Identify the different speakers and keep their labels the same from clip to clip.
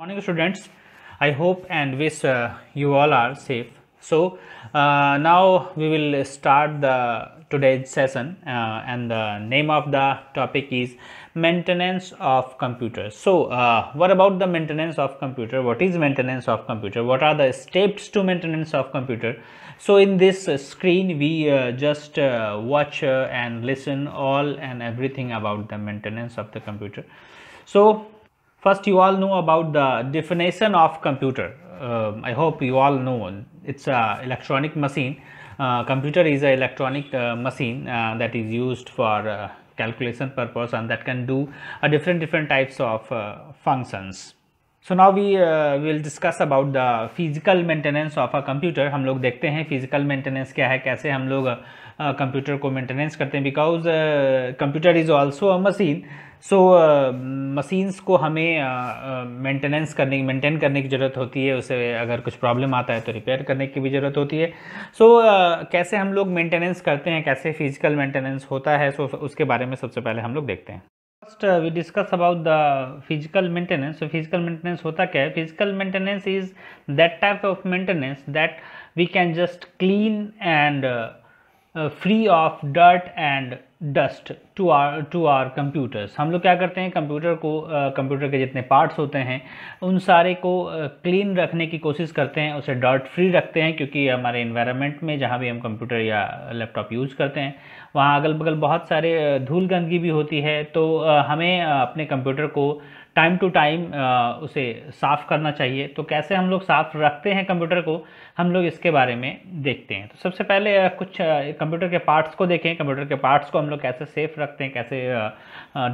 Speaker 1: morning students i hope and wish uh, you all are safe so uh, now we will start the today's session uh, and the name of the topic is maintenance of computer. so uh, what about the maintenance of computer what is maintenance of computer what are the steps to maintenance of computer so in this screen we uh, just uh, watch uh, and listen all and everything about the maintenance of the computer so First, you all know about the definition of computer. Uh, I hope you all know it's a electronic machine. Uh, computer is an electronic uh, machine uh, that is used for uh, calculation purpose and that can do a uh, different different types of functions. So now we will discuss about the physical maintenance of a computer. हम लोग देखते हैं physical maintenance क्या है कैसे हम लोग computer को मेंटेनेंस करते हैं because computer is also a machine so machines को हमें मेंटेनेंस uh, करने मेंटेन करने की ज़रूरत होती है उसे अगर कुछ प्रॉब्लम आता है तो रिपेयर करने की भी ज़रूरत होती है सो so, uh, कैसे हम लोग मेंटेनेंस करते हैं कैसे फिजिकल मेंटेनेंस होता है सो so, उसके बारे में सबसे पहले हम लोग देखते हैं first we discuss about the physical maintenance so physical maintenance होता क्या है physical maintenance is that type of maintenance that we can just clean and free of dirt and dust to our to our computers हम लोग क्या करते हैं computer को computer uh, के जितने पार्ट्स होते हैं उन सारे को क्लीन uh, रखने की कोशिश करते हैं उसे डर्ट फ्री रखते हैं क्योंकि हमारे इन्वायरमेंट में जहाँ भी हम कंप्यूटर या लैपटॉप यूज़ करते हैं वहाँ अगल बगल बहुत सारे धूल गंदगी भी होती है तो uh, हमें अपने कंप्यूटर को टाइम टू टाइम उसे साफ़ करना चाहिए तो कैसे हम लोग साफ़ रखते हैं कंप्यूटर को हम लोग इसके बारे में देखते हैं तो सबसे पहले uh, कुछ uh, कंप्यूटर के पार्ट्स को देखें कंप्यूटर के पार्ट्स को हम लोग कैसे सेफ़ रखते हैं कैसे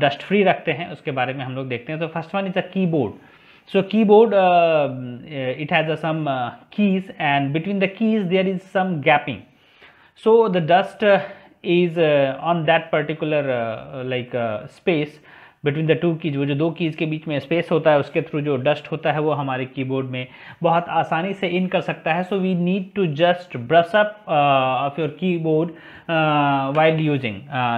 Speaker 1: डस्ट uh, फ्री रखते हैं उसके बारे में हम लोग देखते हैं तो first one is a keyboard so keyboard uh, it has uh, some uh, keys and between the keys there is some gapping so the dust is on that particular like between the two keys वो जो दो keys के बीच में space होता है उसके through जो dust होता है वो हमारे कीबोर्ड में बहुत आसानी से इन कर सकता है so we need to just brush up of your keyboard while using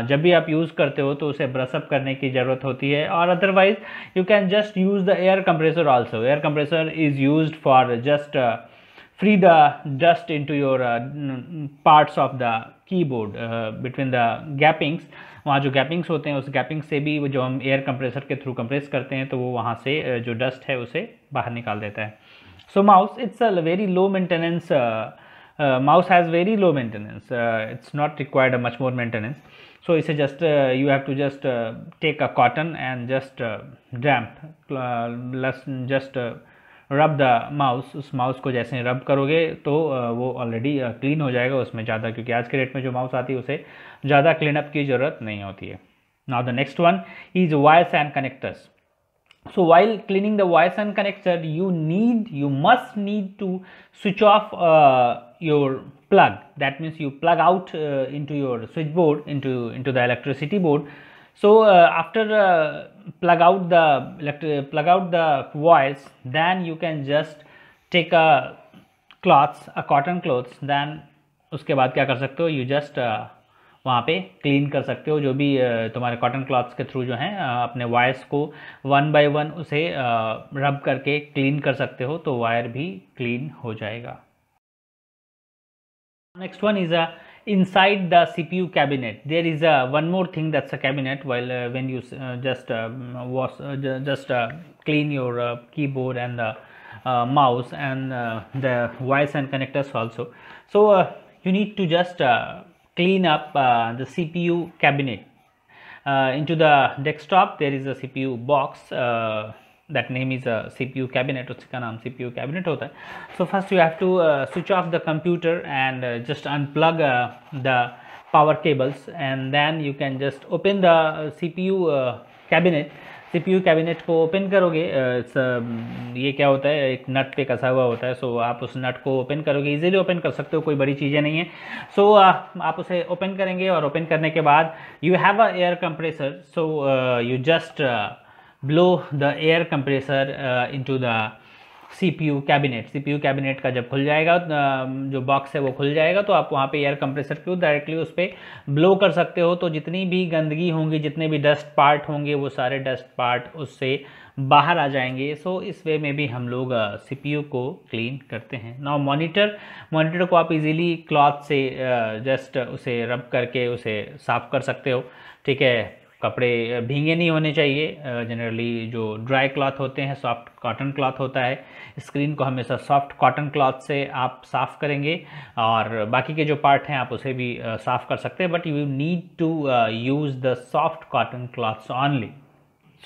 Speaker 1: जब भी आप यूज़ करते हो तो उसे ब्रश अप करने की ज़रूरत होती है और otherwise you can just use the air compressor also air compressor is use for just free the dust in to your parts of the keyboard between the gappings वहाँ जो गैपिंग्स होते हैं उस गैपिंग से भी वो जो हम एयर कंप्रेसर के थ्रू कंप्रेस करते हैं तो वो वहाँ से जो डस्ट है उसे बाहर निकाल देता है so mouse it's a very low maintenance mouse has very low maintenance it's not required much more maintenance so इसे just you have to just take a cotton and just damp just rub the mouse उस mouse को जैसे रब करोगे तो वो already clean हो जाएगा उसमें ज़्यादा क्योंकि आज के डेट में जो माउस आती है उसे ज़्यादा क्लीन अप की ज़रूरत नहीं होती है now the next one is wires and connectors so while cleaning the wires and connector you need you must need to switch off your plug that means you plug out into your switch board in to to the electricity board so uh, after uh, plug out the uh, plug out the wires then you can just take a cloths a cotton cloths then उसके बाद क्या कर सकते हो you just uh, वहाँ पे clean कर सकते हो जो भी uh, तुम्हारे कॉटन क्लॉथ्स के थ्रू जो हैं uh, अपने वायर्स को वन बाय वन उसे रब करके क्लीन कर सकते हो तो वायर भी क्लीन हो जाएगा next one is a inside the CPU cabinet there is a one more thing that's a cabinet while uh, when you uh, just um, was uh, just uh, clean your uh, keyboard and the mouse and the wires and connectors also so you need to just clean up the CPU cabinet into the desktop there is a CPU box that name is C P U cabinet उसका नाम C P U cabinet होता है so first you have to switch off the computer and just unplug the power cables and then you can just open the C P U cabinet C P U cabinet को open करोगे uh, um, ये क्या होता है एक नट पे कसा हुआ होता है सो so, आप उस नट को ओपन करोगे ईजिली ओपन कर सकते हो कोई बड़ी चीज़ें नहीं है सो so, uh, आप उसे ओपन करेंगे और ओपन करने के बाद you have a air compressor so you just blow the air compressor uh, into the CPU cabinet CPU cabinet का जब खुल जाएगा um, जो बॉक्स है वो खुल जाएगा तो आप वहाँ पर एयर कंप्रेसर के डायरेक्टली उस पर ब्लो कर सकते हो तो जितनी भी गंदगी होंगी जितने भी डस्ट पार्ट होंगे वो सारे डस्ट पार्ट उससे बाहर आ जाएंगे सो इस वे में भी हम लोग सी पी यू को क्लीन करते हैं नाउ मॉनिटर मॉनिटर को आप इजीली क्लॉथ से जस्ट uh, उसे रब करके उसे साफ़ कर सकते हो ठीक है कपड़े भींगे नहीं होने चाहिए जनरली जो ड्राई क्लॉथ होते हैं सॉफ्ट कॉटन क्लॉथ होता है स्क्रीन को हमेशा सॉफ्ट कॉटन क्लॉथ से आप साफ़ करेंगे और बाकी के जो पार्ट हैं आप उसे भी साफ़ कर सकते हैं but you need to use the soft cotton cloths only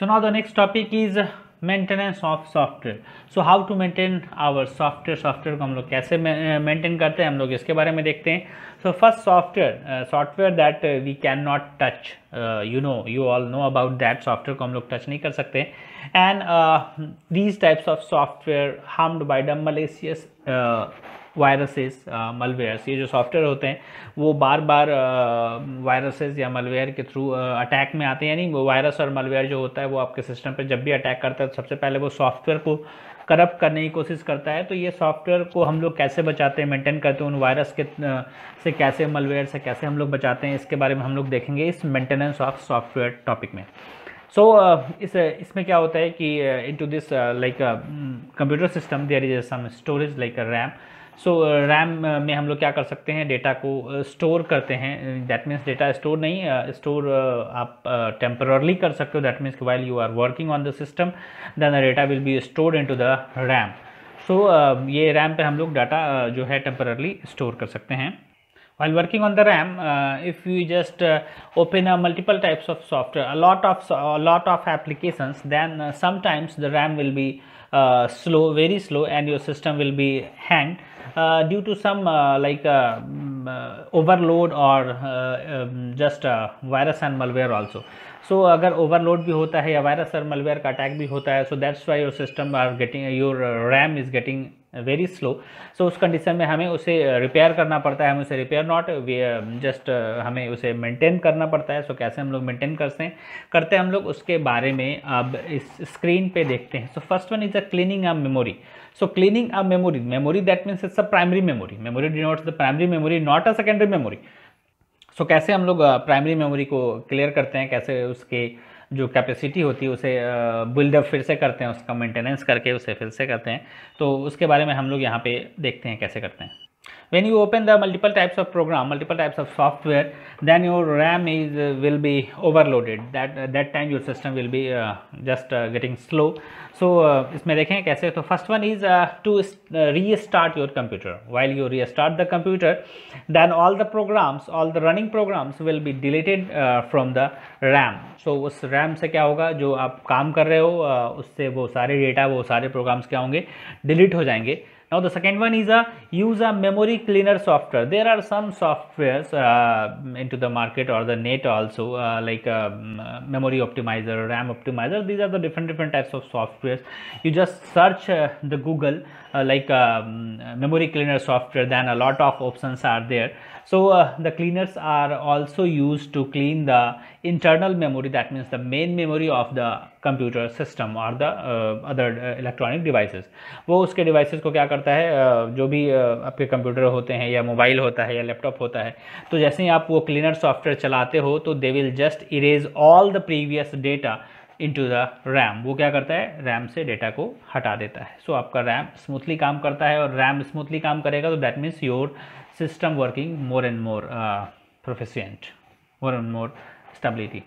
Speaker 1: so now the next topic is maintenance of software so how to maintain our software software को हम लोग कैसे मेंटेन करते हैं हम लोग इसके बारे में देखते हैं so first software software that we can not touch you know you all know about that software को हम लोग टच नहीं कर सकते and these types of software harmed by the malicious viruses malwares uh, ये जो सॉफ्टवेयर होते हैं वो बार बार वायरसेस या मलवेयर के थ्रू अटैक uh, में आते हैं यानी वो वायरस और मलवेयर जो होता है वो आपके सिस्टम पर जब भी अटैक करता है तो सबसे पहले वो सॉफ्टवेयर को करप्ट करने की कोशिश करता है तो ये सॉफ्टवेयर को हम लोग कैसे बचाते हैं मेंटेन करते हैं उन वायरस के uh, से कैसे मलवेयर से कैसे हम लोग बचाते हैं इसके बारे में हम लोग देखेंगे इस मेंटेनेंस ऑफ सॉफ्टवेयर टॉपिक में सो so, इस इसमें क्या होता है कि in to this like computer system there is some storage like RAM so RAM uh, uh, में हम लोग क्या कर सकते हैं डेटा को स्टोर uh, करते हैं दैट मीन्स डेटा स्टोर नहीं स्टोर आप टेम्पररली कर सकते हो दैट मीन्स कि while you are working on the system then the data will be stored to the RAM so ये रैम पे हम लोग डाटा uh, जो है टेम्परली स्टोर कर सकते हैं while working on the ram uh, if you just uh, open uh, multiple types of software a lot of a lot of applications then sometimes the ram will be uh, slow very slow and your system will be hanged uh, due to some uh, like uh, mm, uh overload or uh, um, just uh, virus and malware also सो अगर overload भी होता है या virus और malware का attack भी होता है so that's why your system are getting your RAM is getting very slow so उस कंडीशन में हमें उसे रिपेयर uh, करना पड़ता है हमें उसे रिपेयर नॉट जस्ट हमें उसे मेंटेन करना पड़ता है सो so, कैसे हम लोग मेंटेन करते हैं करते हैं हम लोग उसके बारे में अब इस स्क्रीन पे देखते हैं so first one is a cleaning a memory so cleaning a memory memory that means it's a primary memory memory denotes the primary memory not a secondary memory so कैसे हम लोग प्राइमरी मेमोरी को clear करते हैं कैसे उसके जो capacity होती है उसे बिल्डअप फिर से करते हैं उसका मेंटेनेंस करके उसे फिर से करते हैं तो उसके बारे में हम लोग यहाँ पे देखते हैं कैसे करते हैं when you open the multiple types of program multiple types of software then your ram is uh, will be overloaded that uh, that time your system will be uh, just uh, getting slow so uh, isme देखें kaise so first one is uh, to uh, restart your computer while you restart the computer then all the programs all the running programs will be deleted uh, from the ram so us ram se kya hoga jo aap kaam kar rahe ho uh, usse wo sare data wo sare programs kya honge delete ho jayenge now the second one is a use a memory cleaner software there are some softwares uh, into the market or the net also uh, like um, memory optimizer ram optimizer these are the different different types of softwares you just search uh, the google uh, like um, memory cleaner software then a lot of options are there so uh, the cleaners are also used to clean the internal memory that means the main memory of the computer system और the other electronic devices वो उसके devices को क्या करता है uh, जो भी uh, आपके कंप्यूटर होते हैं या मोबाइल होता है या लैपटॉप होता है तो जैसे ही आप वो क्लीनर सॉफ्टवेयर चलाते हो तो they will just erase all the previous data into the RAM वो क्या करता है रैम से डेटा को हटा देता है सो so, आपका रैम स्मूथली काम करता है और रैम स्मूथली काम करेगा तो that means your system working more and more uh, proficient more and more stability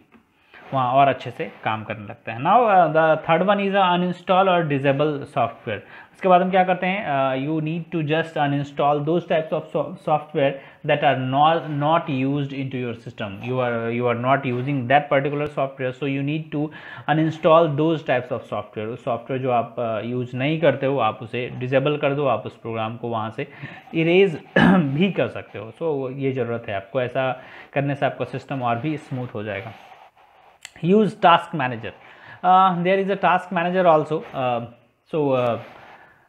Speaker 1: वहाँ और अच्छे से काम करने लगता है now the third one is uninstall और डिजेबल सॉफ्टवेयर उसके बाद हम क्या करते हैं you need to just uninstall those types of software that are not use in to your system you are you are not using that particular software so you need to uninstall those types of software उस software जो आप use uh, नहीं करते हो आप उसे disable कर दो आप उस प्रोग्राम को वहाँ से इरेज भी कर सकते हो सो so, ये ज़रूरत है आपको ऐसा करने से आपका सिस्टम और भी स्मूथ हो जाएगा use task manager uh, there is a task manager also uh, so uh,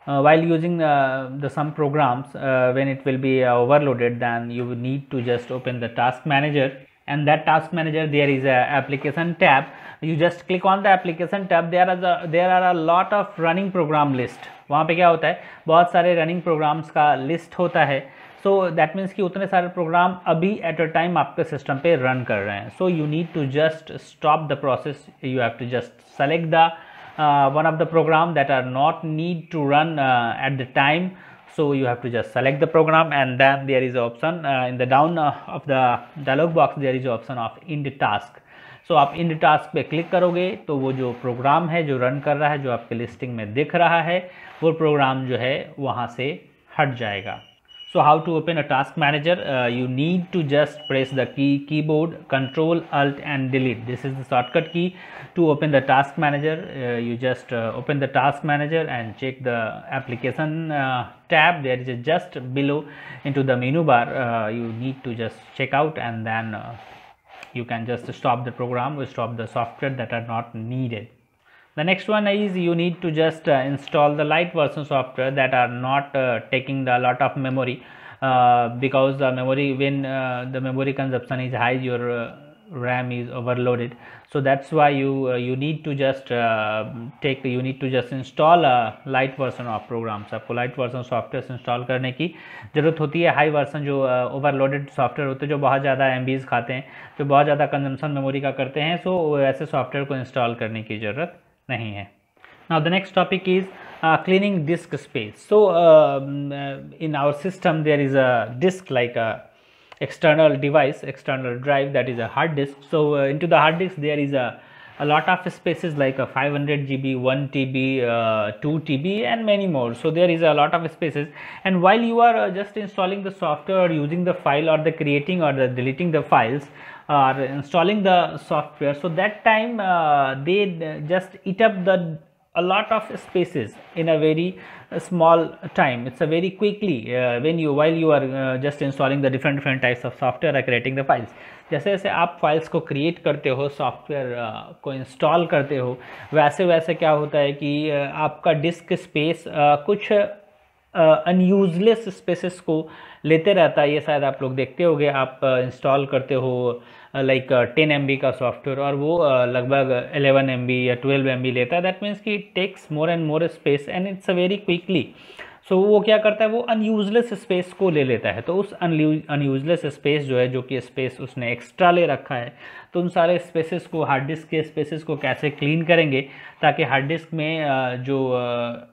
Speaker 1: uh, while using uh, the some programs uh, when it will be uh, overloaded then you need to just open the task manager and that task manager there is a application tab you just click on the application tab there are the there are a lot of running program list वहाँ पे क्या होता है बहुत सारे running programs का list होता है सो दैट मीन्स कि उतने सारे प्रोग्राम अभी एट अ टाइम आपके सिस्टम पे रन कर रहे हैं so you need to just stop the process you have to just select the one of the program that are not need to run at the time so you have to just select the program and then there is option in the down of the dialog box there is option of end task so आप end task पे click करोगे तो वो जो programme है जो run कर रहा है जो आपके लिस्टिंग में दिख रहा है वो प्रोग्राम जो है वहाँ से हट जाएगा So how to open a task manager? Uh, you need to just press the key keyboard control alt and delete. This is the shortcut key to open the task manager. Uh, you just uh, open the task manager and check the application uh, tab. There is a just below into the menu bar. Uh, you need to just check out and then uh, you can just stop the program or stop the software that are not needed. the next one is you need to just uh, install the light version software that are not uh, taking the lot of memory uh, because the memory when uh, the memory consumption is high your uh, ram is overloaded so that's why you uh, you need to just uh, take you need to just install a light version of programs आपको light version software install karne ki zarurat hoti hai high version jo uh, overloaded software hote jo bahut zyada mbs khate hain jo bahut zyada consumption memory ka karte hain so aise software ko install karne ki zarurat नहीं है now the next topic is uh, cleaning disk space so um, uh, in our system there is a disk like a external device external drive that is a hard disk so uh, into the hard disk there is a a lot of spaces like a 500 GB, 1 TB, uh, 2 TB and many more. So there is a lot of spaces and while you are just installing the software or using the file or the creating or the deleting the files, are installing the software so that time uh, they just eat up the a lot of spaces in a very small time it's a very quickly uh, when you while you are uh, just installing the different different types of software or creating the files जैसे जैसे आप files को create करते हो software को install करते हो वैसे वैसे क्या होता है कि आपका डिस्क स्पेस कुछ अनयूजलेस स्पेसेस को लेते रहता है ये शायद आप लोग देखते होगे आप इंस्टॉल करते हो लाइक टेन एम का सॉफ्टवेयर और वो लगभग एलेवन एम या ट्वेल्व एम लेता है दैट मीन्स कि takes more and more space and it's a very quickly so so, वो क्या करता है वो अनयूजलेस स्पेस को ले लेता है तो उस अनयूजलेस स्पेस जो है जो कि स्पेस उसने एक्स्ट्रा ले रखा है तो उन सारे स्पेसेस को हार्ड डिस्क के स्पेसेस को कैसे क्लीन करेंगे ताकि हार्ड डिस्क में जो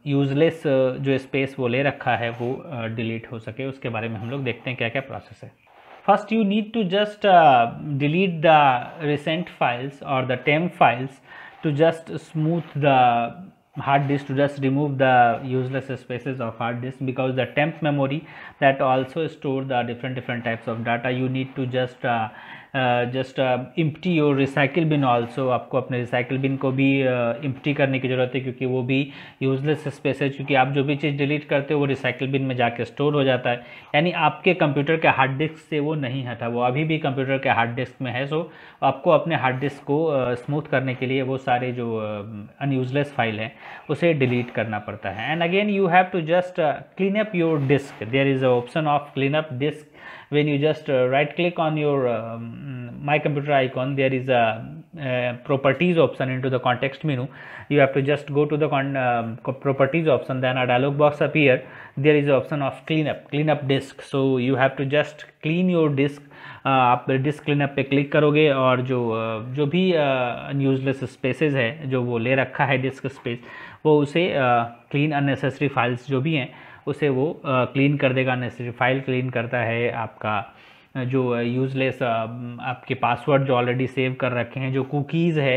Speaker 1: यूज़लेस जो स्पेस वो ले रखा है वो डिलीट हो सके उसके बारे में हम लोग देखते हैं क्या क्या प्रोसेस है first you need to just delete the recent files और the temp files to just smooth the hard disk to just remove the useless spaces of hard disk because the temp memory that also store the different different types of data you need to just uh, just empty और recycle bin also आपको अपने recycle बिन को भी empty करने की ज़रूरत है क्योंकि वो भी यूजलेस स्पेस है क्योंकि आप जो भी चीज़ डिलीट करते हो वो रिसाइकिल बिन में जाके स्टोर हो जाता है यानी आपके कंप्यूटर के हार्ड डिस्क से वो नहीं हटा वो अभी भी कंप्यूटर के हार्ड डिस्क में है सो आपको अपने हार्ड डिस्क को स्मूथ करने के लिए वो सारे जो अनयूजलेस फाइल हैं उसे डिलीट करना पड़ता है and again you have to just clean up your disk there is a option of clean up disk when you just uh, right click on your um, my computer icon there is a, a properties option into the context menu you have to just go to the con, uh, properties option then a dialog box appear there is a option of clean up clean up disk so you have to just clean your disk आप disk cleanup पे click करोगे और जो जो भी useless spaces है जो वो ले रखा है डिस्क स्पेस वो उसे क्लीन अननेसेसरी फाइल्स जो भी हैं उसे वो क्लीन कर देगा नेसेसरी फाइल क्लीन करता है आपका जो यूज़लेस आपके पासवर्ड जो ऑलरेडी सेव कर रखे हैं जो कुकीज़ है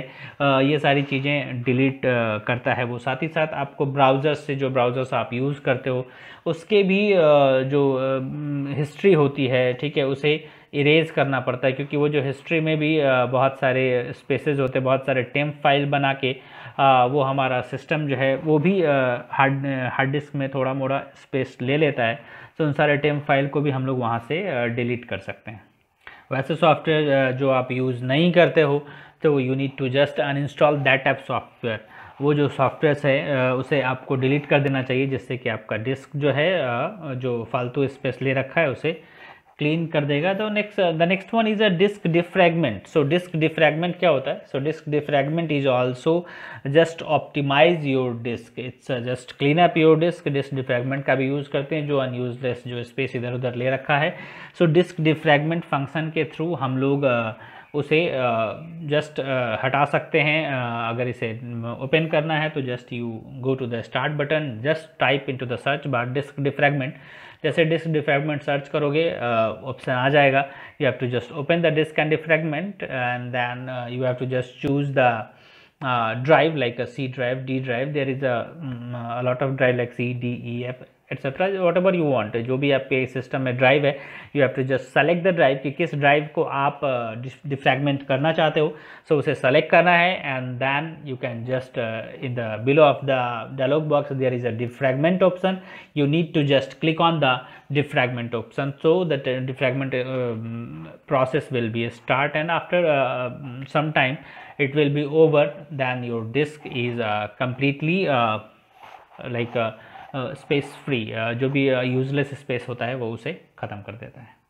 Speaker 1: ये सारी चीज़ें डिलीट करता है वो साथ ही साथ आपको ब्राउज़र्स से जो ब्राउज़र्स आप यूज़ करते हो उसके भी जो हिस्ट्री होती है ठीक है उसे इरेज करना पड़ता है क्योंकि वो जो हिस्ट्री में भी बहुत सारे स्पेसेस होते हैं बहुत सारे टेम्प फाइल बना के आ, वो हमारा सिस्टम जो है वो भी हार्ड हार्ड डिस्क में थोड़ा मोड़ा स्पेस ले लेता है तो उन सारे टेम फाइल को भी हम लोग वहाँ से डिलीट कर सकते हैं वैसे सॉफ्टवेयर जो आप यूज़ नहीं करते हो तो you need to just uninstall that type software वो जो सॉफ्टवेयर है उसे आपको डिलीट कर देना चाहिए जिससे कि आपका डिस्क जो है जो फालतू स्पेस ले रखा है उसे क्लीन कर देगा तो next the next one is a disk defragment so disk defragment क्या होता है so disk defragment is also just optimize your disk it's just clean up your disk disk defragment का भी यूज़ करते हैं जो अनयूजलेस जो स्पेस इधर उधर ले रखा है सो डिस्क डिफ्रैगमेंट फंक्शन के थ्रू हम लोग uh, उसे जस्ट uh, uh, हटा सकते हैं अगर इसे ओपन करना है तो just you go to the start button just type to the search bar disk defragment जैसे डिस्क डिफ्रेगमेंट सर्च करोगे ऑप्शन आ जाएगा you have to just open the disk and defragment and then you have to just choose the drive like a C drive D drive there is a um, of drive like C D E F etcetera whatever you want जो भी आपके system में drive है you have to just select the drive कि किस drive को आप defragment uh, करना चाहते हो सो so, उसे सेलेक्ट करना है and then you can just in the below of the dialog box there is a defragment option you need to just click on the defragment option so that defragment process will be start and after some time it will be over than your disk is your like space free जो भी useless space होता है वो उसे ख़त्म कर देता है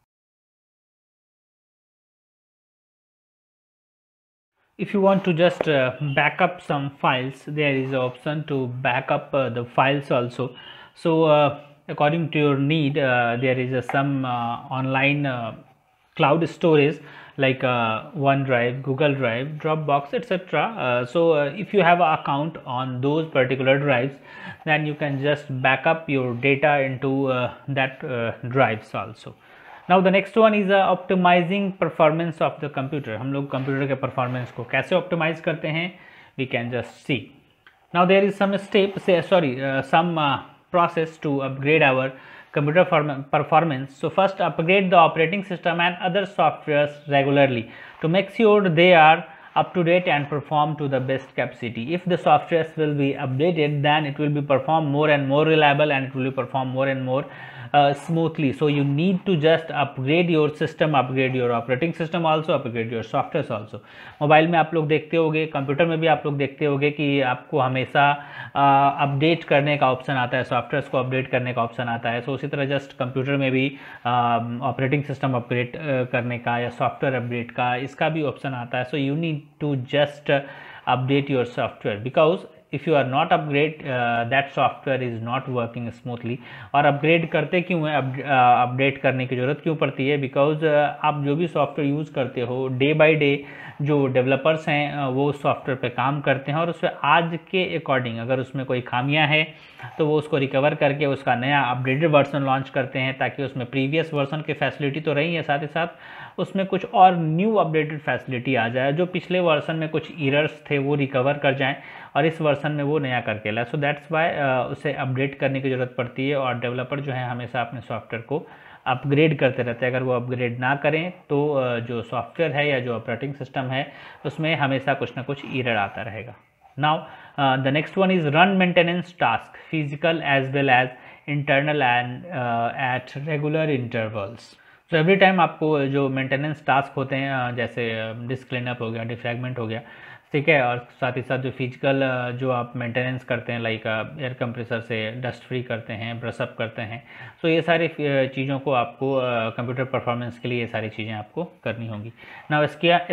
Speaker 1: if you want to just uh, backup some files there is an option to backup uh, the files also so uh, according to your need uh, there is uh, some uh, online uh, cloud storage like uh, OneDrive, Google Drive, Dropbox, etc. Uh, so uh, if you have an account on those particular drives, then you can just back up your data into uh, that uh, drives also. Now the next one is uh, optimizing performance of the computer. हम लोग computer के performance को कैसे optimize करते हैं? We can just see. Now there is some step, say sorry, some process to upgrade our computer performance. So first upgrade the operating system and other softwares regularly to make sure they are up to date and perform to the best capacity. If the softwares will be updated then it will be perform more and more reliable and it will perform more and more uh, smoothly so you need to just upgrade your system upgrade your operating system also upgrade your softwares also mobile में आप लोग देखते होगे computer में भी आप लोग देखते होगे कि आपको हमेशा अपडेट uh, um, uh, करने का ऑप्शन आता है सॉफ्टवेयर को अपडेट करने का ऑप्शन आता है सो so, उसी तरह जस्ट कंप्यूटर में भी ऑपरेटिंग सिस्टम अपग्रेड करने का या सॉफ्टवेयर अपडेट का इसका भी ऑप्शन आता है so you need to just update your software because if you are not upgrade that software is not working smoothly और अपग्रेड करते क्यों है अपडेट uh, करने की ज़रूरत क्यों पड़ती है बिकॉज uh, आप जो भी सॉफ्टवेयर यूज़ करते हो डे बाई डे जो डेवलपर्स हैं uh, वो उस सॉफ्टवेयर पर काम करते हैं और उसमें आज के अकॉर्डिंग अगर उसमें कोई खामियाँ हैं तो वो उसको रिकवर करके उसका नया अपडेटेड वर्सन लॉन्च करते हैं ताकि उसमें प्रीवियस वर्सन की फैसिलिटी तो रही है साथ ही साथ उसमें कुछ और न्यू अपडेटेड फैसिलिटी आ जाए जो पिछले वर्सन में कुछ ईरर्स थे वो रिकवर कर जाएँ और इस वर्सन में वो नया करके ला सो दैट्स वाई उसे अपडेट करने की ज़रूरत पड़ती है और डेवलपर जो है हमेशा अपने सॉफ्टवेयर को अपग्रेड करते रहते हैं अगर वो अपग्रेड ना करें तो uh, जो सॉफ्टवेयर है या जो ऑपरेटिंग सिस्टम है उसमें हमेशा कुछ ना कुछ ईरर आता रहेगा now the next one is run maintenance task physical as well as internal and at regular intervals so every time आपको जो मेंटेनेंस टास्क होते हैं uh, जैसे डिस्क uh, क्लीनअप हो गया डिफ्रैगमेंट हो गया ठीक है और साथ ही साथ जो फिजिकल जो आप मेंटेनेंस करते हैं लाइक एयर कंप्रेसर से डस्ट फ्री करते हैं ब्रशअप करते हैं सो तो ये सारी चीज़ों को आपको कंप्यूटर परफॉर्मेंस के लिए ये सारी चीज़ें आपको करनी होंगी now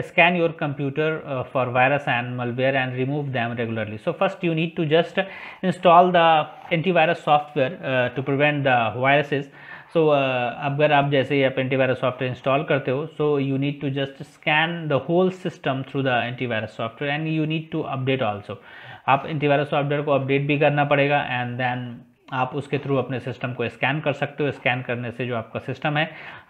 Speaker 1: scan your computer for virus and malware and remove them regularly so first you need to just install the antivirus software to prevent the viruses so uh, अगर आप जैसे ही आप एंटीवायरस सॉफ्टवेयर इंस्टॉल करते हो so you need to just scan the whole system through the antivirus software and you need to update also आप antivirus software को update भी करना पड़ेगा एंड देन आप उसके थ्रू अपने सिस्टम को स्कैन कर सकते हो स्कैन करने से जो आपका सिस्टम है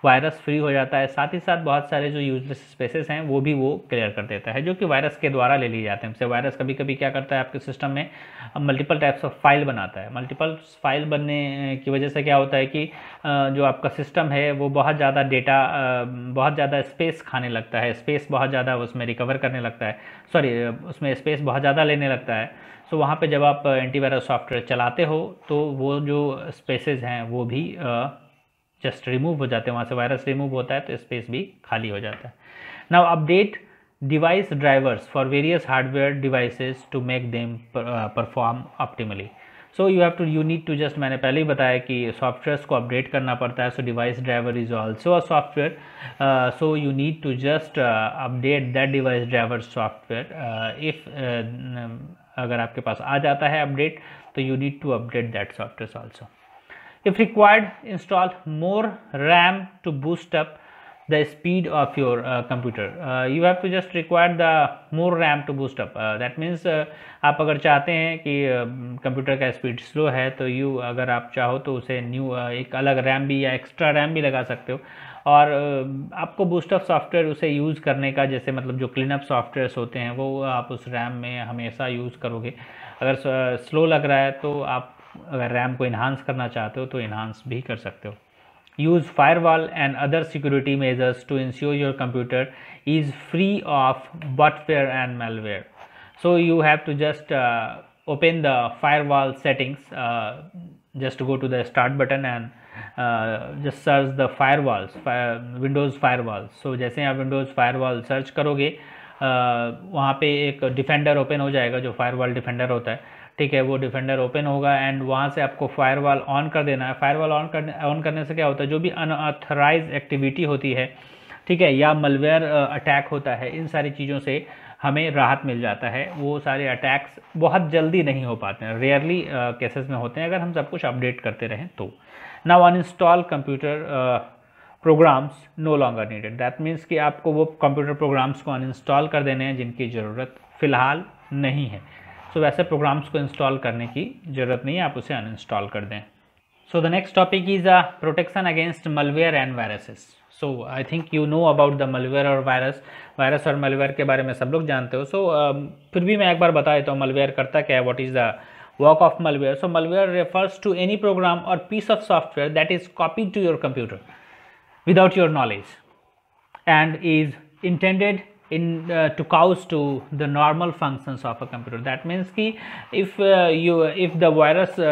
Speaker 1: वायरस फ्री हो जाता है साथ ही साथ बहुत सारे जो यूजलेस स्पेसेस हैं वो भी वो क्लियर कर देता है जो कि वायरस के द्वारा ले लिए जाते हैं उससे वायरस कभी कभी क्या करता है आपके सिस्टम में मल्टीपल टाइप्स ऑफ फाइल बनाता है मल्टीपल फाइल बनने की वजह से क्या होता है कि जो आपका सिस्टम है वो बहुत ज़्यादा डेटा बहुत ज़्यादा स्पेस खाने लगता है स्पेस बहुत ज़्यादा उसमें रिकवर करने लगता है सॉरी उसमें स्पेस बहुत ज़्यादा लेने लगता है सो तो वहाँ पे जब आप एंटीवायरस uh, सॉफ्टवेयर चलाते हो तो वो जो स्पेसेस हैं वो भी जस्ट uh, रिमूव हो जाते हैं वहाँ से वायरस रिमूव होता है तो स्पेस भी खाली हो जाता है now update device drivers for various hardware devices to make them perform optimally so you have to you need to just मैंने पहले ही बताया कि सॉफ्टवेयर्स को अपडेट करना पड़ता है so device driver is also a software so you need to just update that device driver software if अगर आपके पास आ जाता है अपडेट तो you need to update that software also if required install more RAM to boost up the speed of your computer you have to just require the more RAM to boost up that means आप अगर चाहते हैं कि computer uh, का speed slow है तो you अगर आप चाहो तो उसे न्यू uh, एक अलग रैम भी या एक्स्ट्रा रैम भी लगा सकते हो और आपको बूस्टअप सॉफ्टवेयर उसे यूज़ करने का जैसे मतलब जो क्लीन अप सॉफ्टवेयर होते हैं वो आप उस रैम में हमेशा यूज़ करोगे अगर स्लो लग रहा है तो आप अगर रैम को इन्हांस करना चाहते हो तो इन्हांस भी कर सकते हो use firewall and other security measures to ensure your computer is free of botware and malware so you have to just open the firewall settings just go to the start button and just search the fire firewalls Windows fire firewall so जैसे आप firewall search करोगे uh, वहाँ पे एक defender open हो जाएगा जो firewall defender होता है ठीक है वो डिफेंडर ओपन होगा एंड वहाँ से आपको फायरवॉल ऑन कर देना है फायरवॉल ऑन करने ऑन करने से क्या होता है जो भी अनऑथराइज एक्टिविटी होती है ठीक है या मलवेयर अटैक uh, होता है इन सारी चीज़ों से हमें राहत मिल जाता है वो सारे अटैक्स बहुत जल्दी नहीं हो पाते हैं रेयरली केसेस uh, में होते हैं अगर हम सब कुछ अपडेट करते रहें तो uninstall computer programs no longer needed that means कि आपको वो कंप्यूटर प्रोग्राम्स को अनइंस्टॉल कर देने हैं जिनकी ज़रूरत फ़िलहाल नहीं है सो so, वैसे प्रोग्राम्स को इंस्टॉल करने की ज़रूरत नहीं है आप उसे अनइंस्टॉल कर दें so the next topic is a protection against malware and viruses so I think you know about the malware और वायरस वायरस और मलवेयर के बारे में सब लोग जानते हो सो so, uh, फिर भी मैं एक बार बता देता हूँ मलवेयर करता क्या है what is the walk of malware so malware refers to any program or piece of software that is copied to your computer without your knowledge and is intended in uh, to cause to the normal functions of a computer that means ki if uh, you if the virus uh,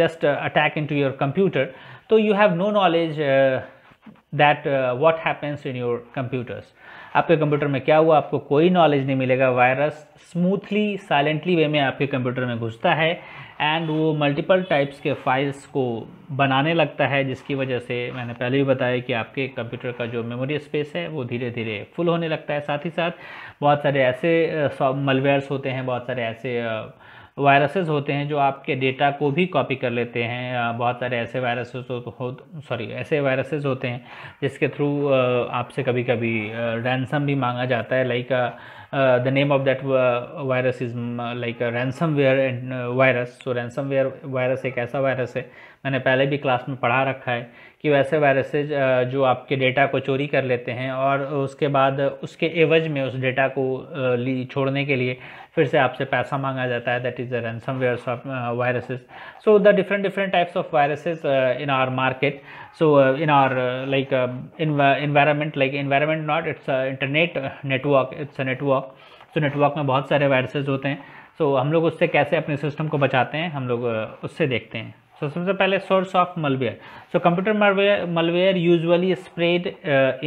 Speaker 1: just uh, attack into your computer so you have no knowledge uh, that uh, what happens in your computers आपके computer में क्या हुआ आपको कोई knowledge नहीं मिलेगा virus smoothly silently वे में आपके कंप्यूटर में घुसता है एंड वो मल्टीपल टाइप्स के फाइल्स को बनाने लगता है जिसकी वजह से मैंने पहले भी बताया कि आपके कंप्यूटर का जो मेमोरी स्पेस है वो धीरे धीरे फुल होने लगता है साथ ही साथ बहुत सारे ऐसे मलवेयर्स होते हैं बहुत सारे ऐसे वायरसेस होते हैं जो आपके डेटा को भी कॉपी कर लेते हैं बहुत सारे ऐसे वायरसेस हो सॉरी ऐसे वायरसेस होते हैं जिसके थ्रू आपसे कभी कभी रैनसम भी मांगा जाता है like the name of that virus is like ransomware and virus so ransomware virus एक ऐसा वायरस है मैंने पहले भी क्लास में पढ़ा रखा है कि वैसे वायरसेज जो आपके डेटा को चोरी कर लेते हैं और उसके बाद उसके एवज में उस डेटा को छोड़ने के लिए फिर से आपसे पैसा मांगा जाता है that is the ransomware viruses so the different different types of viruses in are market so in are like environment like environment not it's internet network it's a network so network में बहुत सारे viruses होते हैं so so, हम लोग उससे कैसे अपने सिस्टम को बचाते हैं हम लोग uh, उससे देखते हैं सो सबसे पहले source of malware so computer malware malware usually spread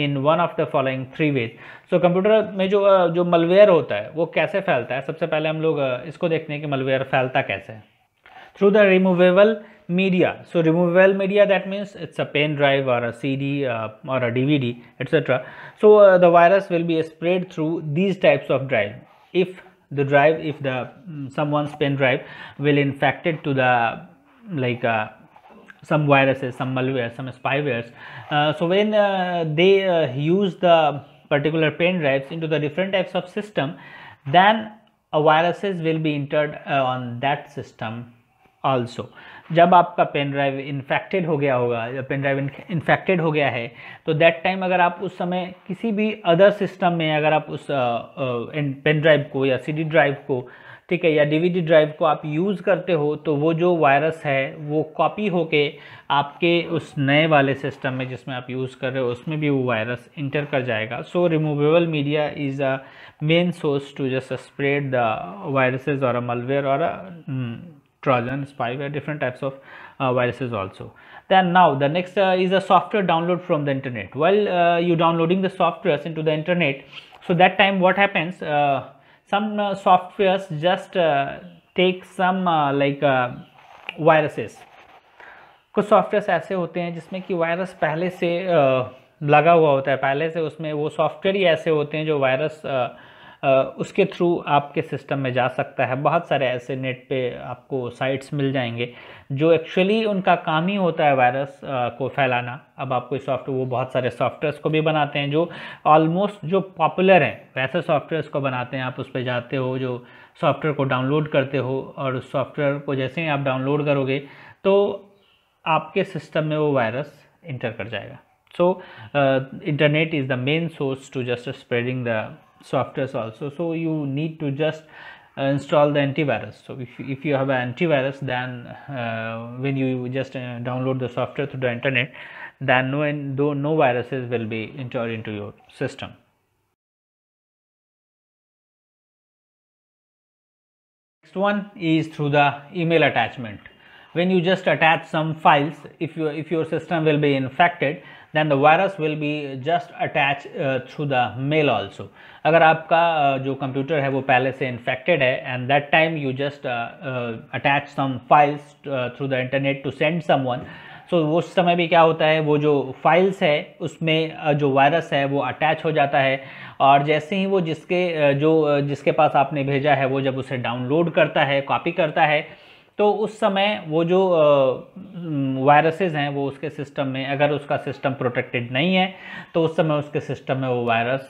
Speaker 1: in one of the following three ways so computer में जो uh, जो मलवेयर होता है वो कैसे फैलता है सबसे पहले हम लोग uh, इसको देखते हैं कि मलवेयर फैलता कैसे है through the removable media so removable media that means it's a pen drive और अ सी डी और a D V D etcetera so the virus will be spread through these types of drive if the drive if the some mm, someone's pen drive will infected to the like uh, some viruses, some malware, some spywares. Uh, so when uh, they uh, use the particular pen drives into the different types of system, then a viruses will be entered uh, on that system also जब आपका pen drive infected हो गया होगा या pen drive infected हो गया है तो दैट टाइम अगर आप उस समय किसी भी अदर सिस्टम में अगर आप उस पेन uh, ड्राइव uh, को या सीडी ड्राइव को uh, ठीक है या डीवीडी ड्राइव को आप यूज़ करते हो तो वो जो वायरस है वो कॉपी हो के आपके उस नए वाले सिस्टम में जिसमें आप यूज़ कर रहे हो उसमें भी वो वायरस इंटर कर जाएगा so removable media is a main source to just spread the viruses और अ मलवेयर और a Trojan spyware different types of viruses also then now the next uh, is a software download from the internet while uh, you downloading the software into the internet so that time what happens uh, some uh, softwares just uh, take some uh, like uh, viruses कुछ software ऐसे होते हैं जिसमें कि virus पहले से uh, लगा हुआ होता है पहले से उसमें वो सॉफ्टवेयर ही ऐसे होते हैं जो वायरस उसके थ्रू आपके सिस्टम में जा सकता है बहुत सारे ऐसे नेट पे आपको साइट्स मिल जाएंगे जो एक्चुअली उनका काम ही होता है वायरस को फैलाना अब आपको सॉफ्टवेयर वो बहुत सारे सॉफ्टवेयर्स को भी बनाते हैं जो ऑलमोस्ट जो पॉपुलर हैं वैसे सॉफ्टवेयर्स को बनाते हैं आप उस पर जाते हो जो सॉफ्टवेयर को डाउनलोड करते हो और उस सॉफ्टवेयर को जैसे ही आप डाउनलोड करोगे तो आपके सिस्टम में वो वायरस इंटर कर जाएगा so internet is the main source to just spreading the softwares also so you need to just install the antivirus so if you, if you have an antivirus then uh, when you just uh, download the software through the internet then no though no viruses will be entered into your system next one is through the email attachment when you just attach some files if you if your system will be infected then the virus will be just attach through the mail also अगर आपका uh, जो computer है वो पहले से infected है and that time you just attach some files through the internet to send someone so उस समय भी क्या होता है वो जो फाइल्स है उसमें uh, जो वायरस है वो अटैच हो जाता है और जैसे ही वो जिसके uh, जो uh, जिसके पास आपने भेजा है वो जब उसे डाउनलोड करता है कॉपी करता है तो उस समय वो जो वायरसेस हैं वो उसके सिस्टम में अगर उसका सिस्टम प्रोटेक्टेड नहीं है तो उस समय उसके सिस्टम में वो वायरस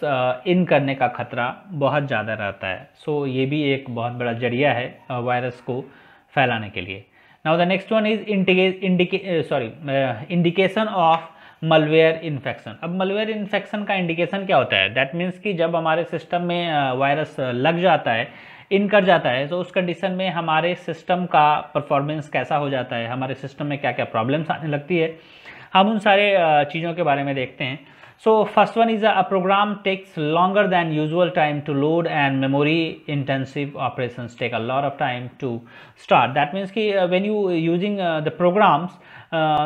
Speaker 1: इन करने का खतरा बहुत ज़्यादा रहता है सो so, ये भी एक बहुत बड़ा जरिया है वायरस को फैलाने के लिए now the next one is indica sorry indication of malware infection अब मलवेयर इन्फेक्शन का इंडिकेशन क्या होता है दैट मीन्स कि जब हमारे सिस्टम में वायरस लग जाता है इन कर जाता है तो उस कंडीशन में हमारे सिस्टम का परफॉर्मेंस कैसा हो जाता है हमारे सिस्टम में क्या क्या प्रॉब्लम्स आने लगती है हम उन सारे चीज़ों के बारे में देखते हैं so first one is a program takes longer than usual time to load and memory intensive operation take a lot of time to start that means कि when you using the programs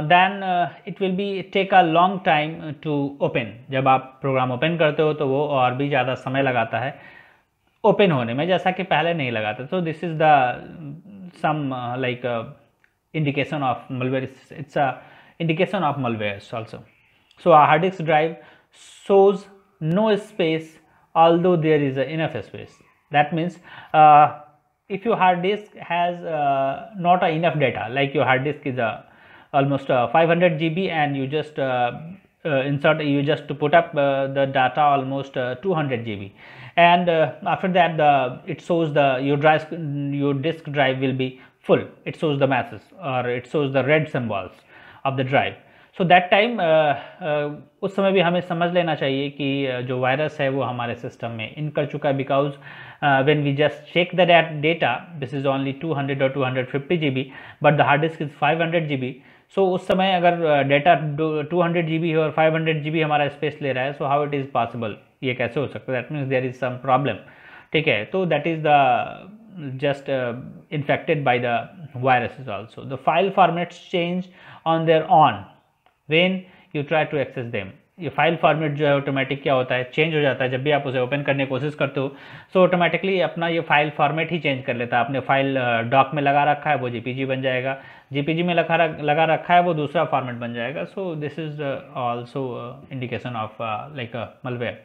Speaker 1: than it will be take a long time to open जब आप programme open करते हो तो वो और भी ज़्यादा समय लगाता है ओपन होने में जैसा कि पहले नहीं लगा था तो this is the some like indication of malware it's, a indication of malware also so our hard disk drive shows no space although there is enough space that means uh, if your hard disk has uh, not enough data like your hard disk is uh, almost 500 GB and you just insert you just put up the data almost 200 GB and uh, after that the uh, it shows the your drive your disk drive will be full it shows the masses or it shows the red symbols of the drive so that time उस समय भी हमें समझ लेना चाहिए कि uh, जो virus है वो हमारे सिस्टम में इन कर चुका है because when we just check the dat data this is only 200 और two hundred fifty G B but the hard disk is five 500 GB so उस समय अगर डेटा टू 200 जीबी है और फाइव हंड्रेड जी बी हमारा space ले रहा है so how it is possible ये कैसे हो सकता है that means there is some problem ठीक है तो that is the just infected by the virus is also the file formats change on there on when you try to access them ये file format जो है automatic क्या होता है change हो जाता है जब भी आप उसे ओपन करने की कोशिश करते हो सो ऑटोमेटिकली अपना ये फाइल फॉर्मेट ही चेंज कर लेता है आपने फाइल डॉक uh, में लगा रखा है वो जीपीजी बन जाएगा जीपीजी में लगा लगा रखा है वो दूसरा फॉर्मेट बन जाएगा so this is also indication of like malware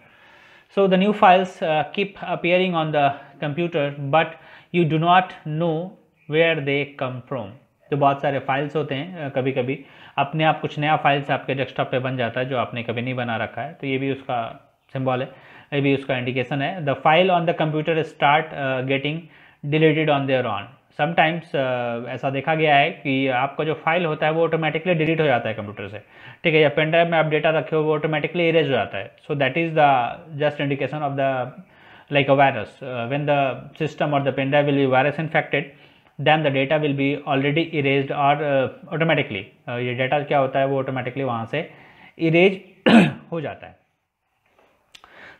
Speaker 1: So the new files uh, keep appearing on the computer but you do not know where they come from. जो बहुत सारे फाइल्स होते हैं कभी कभी अपने आप कुछ नया फाइल्स आपके डेस्कटॉप पे बन जाता है जो आपने कभी नहीं बना रखा है तो ये भी उसका सिंबल है ये भी उसका इंडिकेशन है the file on the computer start getting deleted on there on sometimes uh, ऐसा देखा गया है कि आपका जो फाइल होता है वो ऑटोमेटिकली डिलीट हो जाता है कंप्यूटर से ठीक है या पेन ड्राइव में आप डेटा रखे हो वो ऑटोमेटिकली इरेज हो जाता है so that is the just indication of the like a virus when the system और the pen drive will be virus infected than the data will be already erase और automatically ये data क्या होता है वो ऑटोमेटिकली वहाँ से erase हो जाता है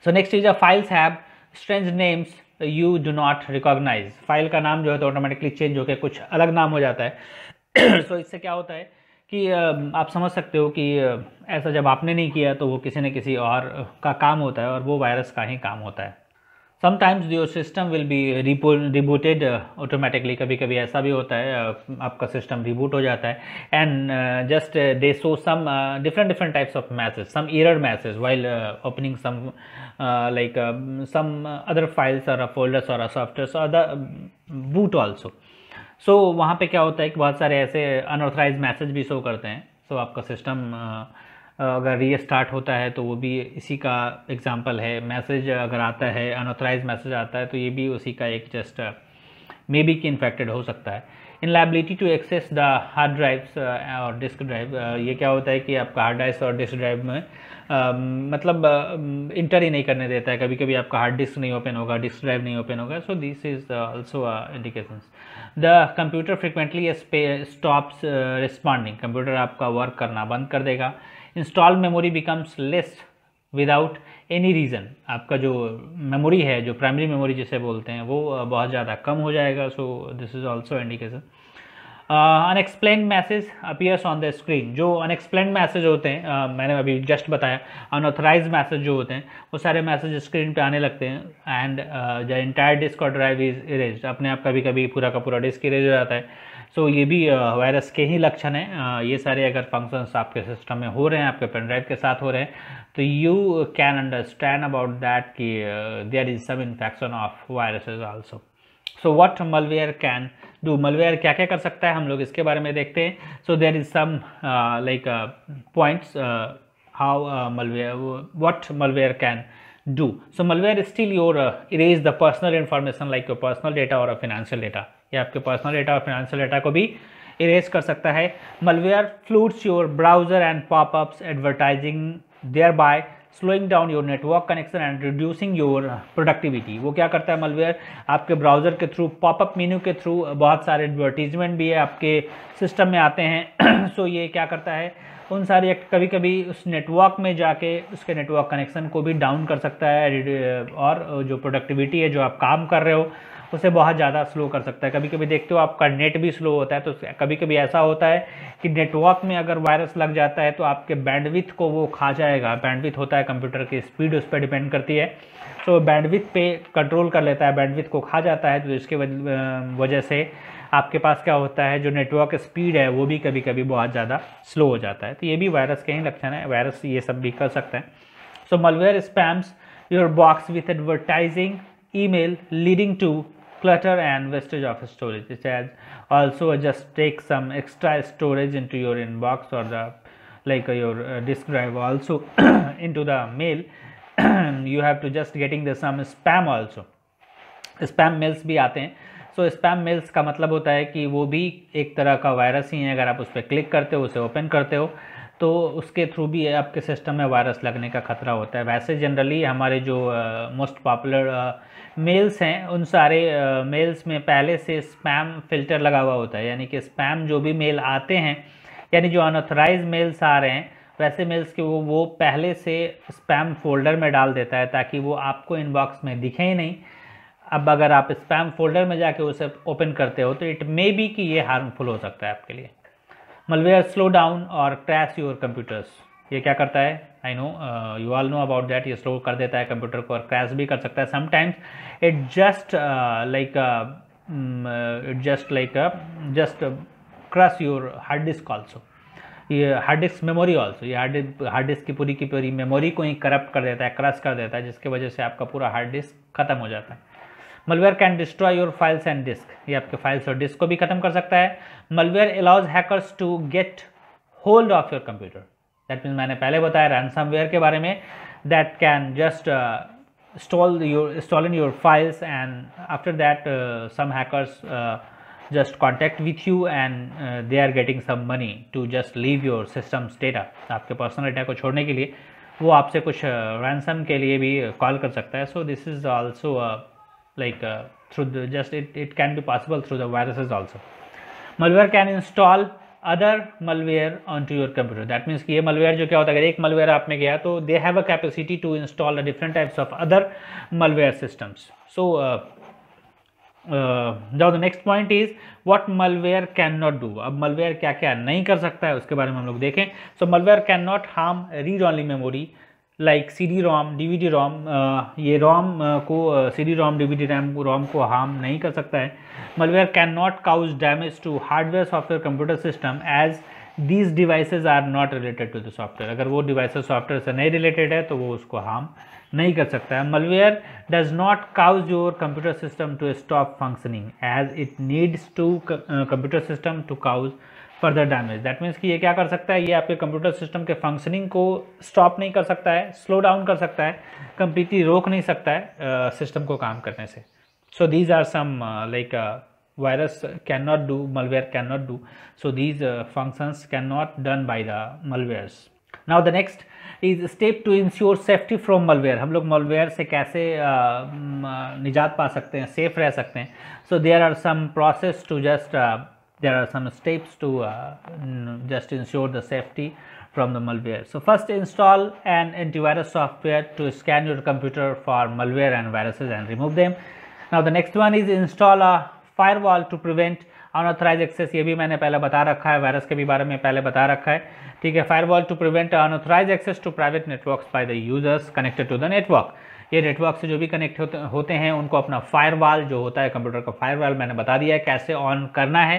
Speaker 1: so next is a files have strange names you do not recognize file का नाम जो है तो ऑटोमेटिकली चेंज होकर कुछ अलग नाम हो जाता है सो so, इससे क्या होता है कि आप समझ सकते हो कि ऐसा जब आपने नहीं किया तो वो किसी न किसी और का काम होता है और वो वायरस का ही काम होता है sometimes your system will be repo rebooted automatically कभी कभी ऐसा भी होता है uh, आपका सिस्टम रिबूट हो जाता है and just they so some different different types of message some error message while opening some like some other files और फोल्डर्स और सॉफ्टवेयर और अदर बूट ऑल्सो सो वहाँ पे क्या होता है कि बहुत सारे ऐसे अनऑथराइज मैसेज भी शो करते हैं सो so, आपका सिस्टम uh, अगर रीस्टार्ट होता है तो वो भी इसी का एग्ज़ाम्पल है मैसेज अगर आता है अनऑथराइज मैसेज आता है तो ये भी उसी का एक जस्ट मे बी कि इन्फेक्टेड हो सकता है in liability to access the hard drives और डिस्क ड्राइव ये क्या होता है कि आपका हार्ड ड्राइव्स और डिस्क ड्राइव में आ, मतलब इंटर ही नहीं करने देता है कभी कभी आपका हार्ड डिस्क नहीं ओपन होगा डिस्क ड्राइव नहीं ओपन होगा so this is also indication the computer frequently stops responding computer आपका वर्क करना बंद कर देगा install memory becomes less without any reason आपका जो मेमोरी है जो प्राइमरी मेमोरी जिसे बोलते हैं वो बहुत ज़्यादा कम हो जाएगा so this is also indication unexplain message appears on the screen जो अनएक्सप्लेन मैसेज होते हैं uh, मैंने अभी जस्ट बताया अनऑथराइज मैसेज जो होते हैं वो सारे मैसेज स्क्रीन पे आने लगते हैं एंड द इंटायर डिस्क और ड्राइव इज इरेज अपने आप कभी कभी पूरा का पूरा डिस्क इरेज हो जाता है सो ये भी वायरस के ही लक्षण हैं ये सारे अगर फंक्शंस आपके सिस्टम में हो रहे हैं आपके पेनड्राइव के साथ हो रहे हैं तो you can understand about that कि there is some infection of viruses also so what malware can do malware क्या क्या कर सकता है हम लोग इसके बारे में देखते हैं so there is some like points how malware what malware can do so malware still your erase the personal information like your personal data और फिनेंशियल डेटा या आपके पर्सनल डेटा और फिनेंशियल डेटा को भी इरेज कर सकता है malware floods your browser and popups advertising thereby slowing down your network connection and reducing your productivity वो क्या करता है मलवेयर आपके ब्राउज़र के थ्रू पॉपअप मेन्यू के थ्रू बहुत सारे एडवर्टीजमेंट भी है आपके सिस्टम में आते हैं सो ये क्या करता है उन सारे कभी कभी उस नेटवर्क में जाके उसके नेटवर्क कनेक्शन को भी डाउन कर सकता है और जो प्रोडक्टिविटी है जो आप काम कर रहे हो उसे बहुत ज़्यादा स्लो कर सकता है कभी कभी देखते हो आपका नेट भी स्लो होता है तो कभी कभी ऐसा होता है कि नेटवर्क में अगर वायरस लग जाता है तो आपके बैंडविथ को वो खा जाएगा बैंडविथ होता है कंप्यूटर की स्पीड उस पर डिपेंड करती है तो बैंडविथ पे कंट्रोल कर लेता है बैंडविथ को खा जाता है तो इसके वजह से आपके पास क्या होता है जो नेटवर्क स्पीड है वो भी कभी कभी बहुत ज़्यादा स्लो हो जाता है तो ये भी वायरस के ही लक्षण है वायरस ये सब भी कर सकते हैं malware malware spams box with advertising email leading to clutter and wastage of storage it has also just take some extra storage into your inbox or the like uh, your uh, disk drive also into the mail you have to just getting the some spam also spam mails bhi aate hain सो spam mails का मतलब होता है कि वो भी एक तरह का वायरस ही है अगर आप उस पर क्लिक करते हो उसे ओपन करते हो तो उसके थ्रू भी आपके सिस्टम में वायरस लगने का खतरा होता है वैसे जनरली हमारे जो मोस्ट पॉपुलर मेल्स हैं उन सारे मेल्स में पहले से स्पैम फिल्टर लगा हुआ होता है यानी कि स्पैम जो भी मेल आते हैं यानी जो अनऑथराइज मेल्स आ रहे हैं वैसे मेल्स के वो वो पहले से स्पैम फोल्डर में डाल देता है ताकि वो आपको इनबॉक्स में दिखे ही नहीं अब अगर आप स्पैम फोल्डर में जाके उसे ओपन करते हो तो इट मे बी कि ये हार्मफुल हो सकता है आपके लिए मलवेयर स्लो डाउन और क्रैश योर कंप्यूटर्स ये क्या करता है I know you all know about that ये स्लो कर देता है कंप्यूटर को और क्रैश भी कर सकता है sometimes it just like it just like just crash your hard disk also ये हार्ड डिस्क मेमोरी ऑल्सो ये हार्ड हार्ड डिस्क की पूरी की पूरी मेमोरी को ही करप्ट कर देता है क्रश कर देता है जिसकी वजह से आपका पूरा हार्ड डिस्क खत्म हो जाता है malware can destroy your files and disk ये आपके फाइल्स और डिस्क को भी खत्म कर सकता है malware allows hackers to get hold of your computer that mean मैंने पहले बताया रैनसम रैनसमवेयर के बारे में that can just stall your stall in your files and after that some hackers just contact with you and they are getting some money to just leave your system स्टेटा आपके personal data को छोड़ने के लिए वो आपसे कुछ ransom uh, के लिए भी कॉल uh, कर सकता है so this is also like through the just it it can be possible through the viruses also malware can install other malware on to your computer that means कि ये malware जो क्या होता है अगर एक मलवेयर आप में गया तो they have a capacity to install different types of other malware systems so जाओ the next point is what malware can not do अब मलवेयर क्या क्या नहीं कर सकता है उसके बारे में हम लोग देखें so malware can not harm read only memory like C D ROM D V D ROM ये रोम uh, को C D ROM D V D RAM ROM को हार्म नहीं कर सकता है malware can not cause damage to hardware software computer system as these devices are not related to the software अगर वो devices software से नहीं रिलेटेड है तो वो उसको हार्म नहीं कर सकता है malware does not cause your computer system to stop functioning as it needs to computer system to cause further damage that means कि ये क्या कर सकता है ये आपके कंप्यूटर सिस्टम के फंक्शनिंग को स्टॉप नहीं कर सकता है स्लो डाउन कर सकता है कंप्लीटली रोक नहीं सकता है सिस्टम uh, को काम करने से so these are some like virus can not do malware can not do so these functions can not done by the malwares now the next is step to ensure safety from malware हम लोग malware से कैसे uh, निजात पा सकते हैं safe रह सकते हैं so there are some process to just there are some steps to uh, just ensure the safety from the malware. So first install an antivirus software to scan your computer for malware and viruses and remove them. Now the next one is install a firewall to prevent unauthorized access. ये भी मैंने पहले बता रखा है virus के भी बारे में पहले बता रखा है ठीक है to prevent unauthorized access to private networks by the users connected to the network. ये नेटवर्क से जो भी कनेक्ट होते हैं उनको अपना फायरवाल जो होता है कंप्यूटर का फायरवाल मैंने बता दिया है कैसे ऑन करना है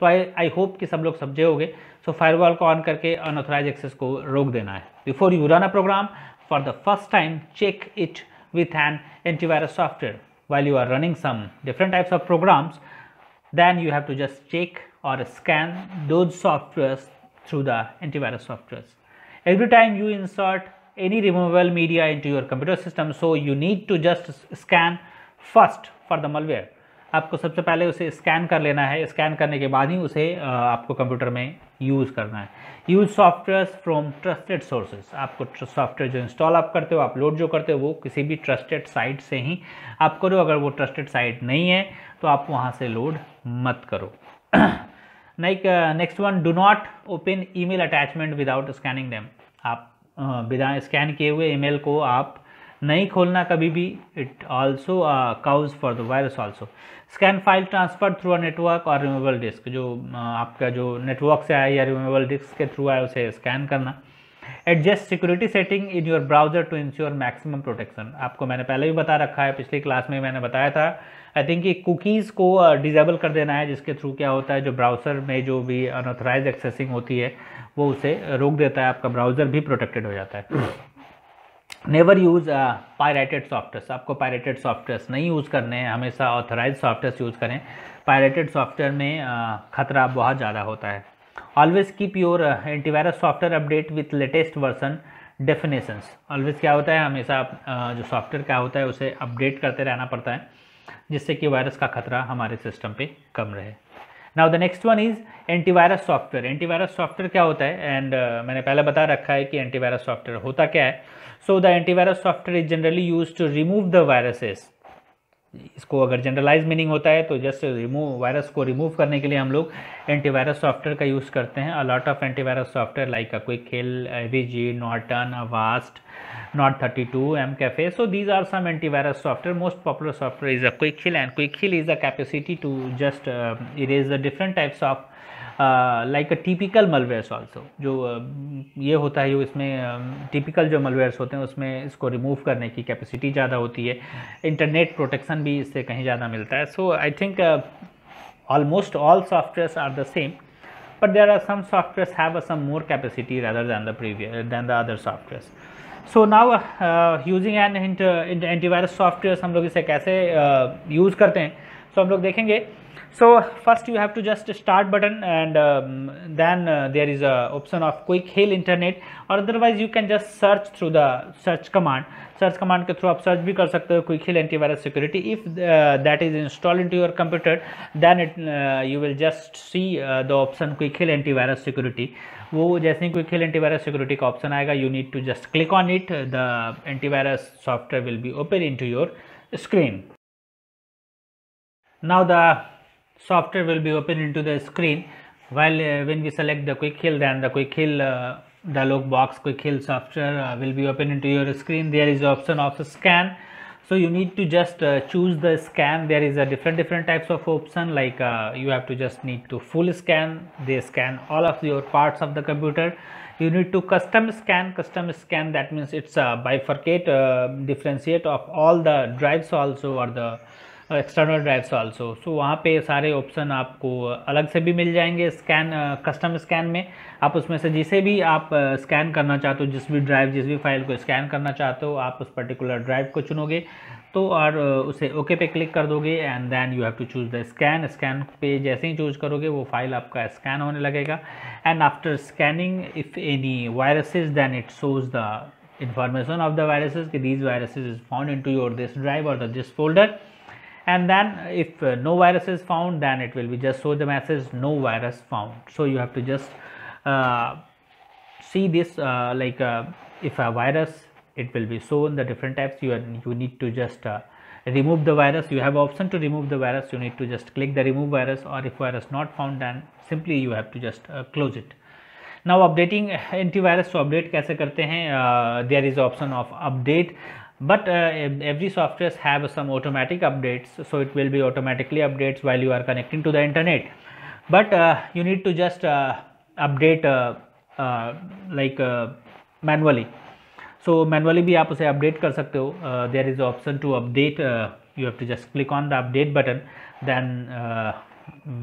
Speaker 1: तो आई आई होप कि सब लोग समझे होंगे सो फायरवाल को ऑन करके अनऑथोराइज एक्सेस को रोक देना है before you run a program for the first time check it with an antivirus software while you are running some different types of programs then you have to just check और scan दो software through the antivirus software every time you insert any removable media into your computer system so you need to just scan first for the malware आपको सबसे पहले उसे scan कर लेना है scan करने के बाद ही उसे आपको कंप्यूटर में यूज़ करना है use software from trusted sources आपको सॉफ्टवेयर जो इंस्टॉल आप करते हो आप लोड जो करते हो वो किसी भी ट्रस्टेड साइट से ही आप करो अगर वो ट्रस्टेड साइट नहीं है तो आप वहाँ से लोड मत करो नाइक next one do not open e attachment without scanning them बिना हाँ, स्कैन किए हुए ईमेल को आप नहीं खोलना कभी भी it also cause for the virus also scan file transfer through a network और रिमूवेबल डिस्क जो uh, आपका जो नेटवर्क से आया या रिमूवेबल डिस्क के थ्रू आया उसे स्कैन करना adjust security setting in your browser to ensure maximum protection आपको मैंने पहले भी बता रखा है पिछली क्लास में मैंने बताया था आई थिंक ये कुकीज़ को डिजेबल uh, कर देना है जिसके थ्रू क्या होता है जो ब्राउज़र में जो भी अनऑथराइज एक्सेसिंग होती है वो उसे रोक देता है आपका ब्राउज़र भी प्रोटेक्टेड हो जाता है नेवर यूज़ पायरेटेड सॉफ्टवेयर आपको पायरेटेड सॉफ्टवेयर नहीं यूज़ करने हैं हमेशा ऑथराइज सॉफ्टवेयर यूज़ करें पायरेटेड सॉफ्टवेयर में uh, ख़तरा बहुत ज़्यादा होता है always keep your antivirus software update with latest version definitions always क्या होता है हमेशा uh, जो सॉफ्टवेयर क्या होता है उसे अपडेट करते रहना पड़ता है जिससे कि वायरस का खतरा हमारे सिस्टम पे कम रहे now the next one is antivirus software antivirus software क्या होता है एंड uh, मैंने पहले बता रखा है कि एंटीवायरस सॉफ्टवेयर होता क्या है so the antivirus software is generally use to remove the viruses इसको अगर जनरलाइज मीनिंग होता है तो जस्ट रिमूव वायरस को रिमूव करने के लिए हम लोग एंटीवायरस सॉफ्टवेयर का यूज़ करते हैं a lot of antivirus software like hill AV ji Norton Avast not thirty two M cafe so these are some antivirus software most popular software is a quick hill and quick hill is a capacity to just it is the different types of like a typical मलवेयर्स also जो uh, ये होता है जो इसमें typical uh, जो मलवेयर्स होते हैं उसमें इसको रिमूव करने की कैपेसिटी ज़्यादा होती है इंटरनेट प्रोटेक्शन भी इससे कहीं ज़्यादा मिलता है so I think almost all softwares are the same but there are some softwares have a some more capacity rather than the than than the other softwares so now using an antivirus software हम लोग इसे कैसे uh, करते हैं so हम लोग देखेंगे so first you have to just start button and um, then uh, there is a option of quick hail internet or otherwise you can just search through the search command search command के through आप search भी कर सकते हो quick hail antivirus security if uh, that is installed into your computer then it, uh, you will just see uh, the option quick hail antivirus security वो जैसे ही quick hail antivirus security का option आएगा you need to just click on it the antivirus software will be open into your screen now the software will be open into the screen while uh, when we select the quick heal then the quick heal uh, dialog box quick heal software uh, will be open into your screen there is option of scan so you need to just uh, choose the scan there is a different different types of option like uh, you have to just need to full scan they scan all of your parts of the computer you need to custom scan custom scan that means it's a bifurcate uh, differentiate of all the drives also or the external drives also so वहाँ पे सारे option आपको अलग से भी मिल जाएंगे scan custom scan में आप उसमें से जिसे भी आप स्कैन करना चाहते हो जिस भी ड्राइव जिस भी फाइल को स्कैन करना चाहते हो आप उस पर्टिकुलर ड्राइव को चुनोगे तो और उसे ओके okay पे क्लिक कर दोगे and then you have to choose the scan scan पे जैसे ही चूज करोगे वो फाइल आपका स्कैन होने लगेगा and after scanning if any viruses then it shows the of the viruses कि these viruses is found in to your this drive और this folder and then if uh, no virus is found then it will be just show the message no virus found so you have to just uh, see this uh, like uh, if a virus it will be shown the different types you are, you need to just uh, remove the virus you have option to remove the virus you need to just click the remove virus or if virus not found then simply you have to just uh, close it now updating antivirus to update कैसे करते हैं there is option of update but uh, every software have some automatic updates so it will be automatically updates while you are connecting to the internet but uh, you need to just uh, update uh, uh, like manually so manually bhi aap use update kar sakte ho there is option to update you have to just click on the update button then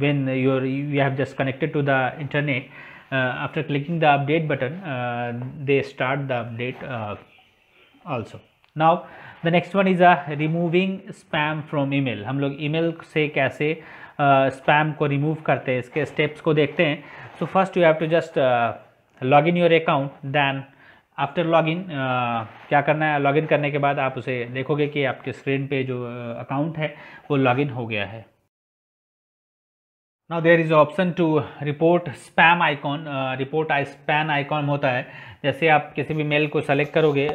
Speaker 1: when you you have just connected to the internet uh, after clicking the update button uh, they start the update uh, also now the next one is a removing spam from email हम लोग email से कैसे spam uh, को remove करते हैं इसके steps को देखते हैं so first you have to just log in your account then after log in क्या करना है लॉग इन करने के बाद आप उसे देखोगे कि आपके स्क्रीन पे जो अकाउंट uh, है वो लॉग इन हो गया है now there is option to report spam icon report I spam icon होता है जैसे आप किसी भी मेल को सेलेक्ट करोगे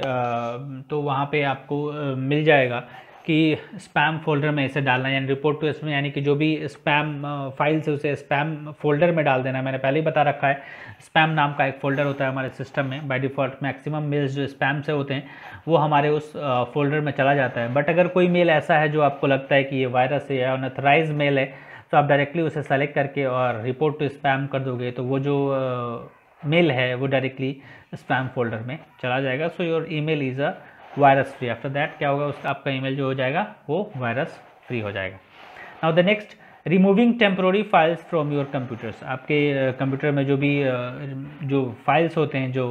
Speaker 1: तो वहाँ पे आपको मिल जाएगा कि स्पैम फोल्डर में इसे डालना यानी रिपोर्ट टू इसमें यानी कि जो भी स्पैम फाइल से उसे स्पैम फोल्डर में डाल देना मैंने पहले ही बता रखा है स्पैम नाम का एक फ़ोल्डर होता है हमारे सिस्टम में बाई डिफ़ॉल्ट मैक्सिमम मेल्स जो स्पैम से होते हैं वो हमारे उस फोल्डर में चला जाता है बट अगर कोई मेल ऐसा है जो आपको लगता है कि ये वायरस है या अनथराइज मेल है तो आप डायरेक्टली उसे सेलेक्ट करके और रिपोर्ट टू स्पैम कर दोगे तो वो जो मेल है वो डायरेक्टली स्पैम फोल्डर में चला जाएगा so your email is a virus free after that क्या होगा उसका आपका ईमेल जो हो जाएगा वो वायरस फ्री हो जाएगा now the next removing temporary files from your computers आपके कंप्यूटर में जो भी जो फाइल्स होते हैं जो